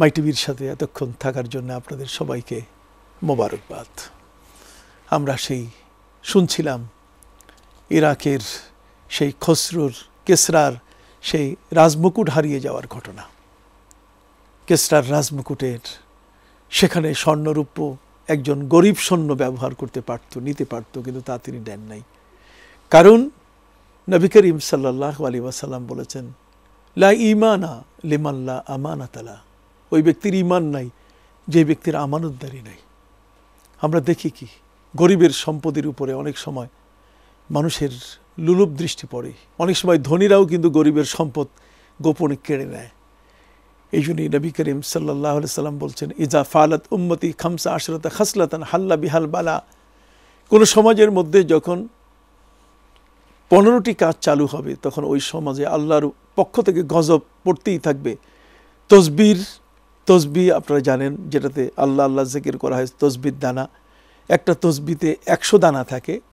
মাই টিভির সাথে এতক্ষণ থাকার জন্য আপনাদের সবাইকে মোবারকবাদ আমরা সেই শুনছিলাম ইরাকের সেই খসরুর কেসরার সেই রাজমুকুট হারিয়ে যাওয়ার ঘটনা কেসরার রাজমুকুটের সেখানে স্বর্ণরূপ্য একজন গরিব সৈন্য ব্যবহার করতে পারত নিতে পারত কিন্তু তা তিনি দেন নাই কারণ নবী করিম সাল্লাহ আলী ওয়াসাল্লাম বলেছেন লা ইমানা লিমাল্লা আমানা তালা ওই ব্যক্তির ইমান নাই যে ব্যক্তির আমানতদারি নাই আমরা দেখি কি গরিবের সম্পদের উপরে অনেক সময় মানুষের লুলুপ দৃষ্টি পড়ে অনেক সময় ধনীরাও কিন্তু গরিবের সম্পদ গোপনে কেড়ে নেয় এই জন্যই নবী করিম সাল্লাহ সাল্লাম বলছেন ইজা ফালাত উম্মতি খামসা আশরতা খাসলাতান হাল্লা বিহাল বালা কোনো সমাজের মধ্যে যখন পনেরোটি কাজ চালু হবে তখন ওই সমাজে আল্লাহর পক্ষ থেকে গজব পড়তেই থাকবে তসবির তসবি আপনারা জানেন যেটাতে আল্লাহ আল্লাহ জিকির করা হয় তসবির দানা একটা তসবিতে একশো দানা থাকে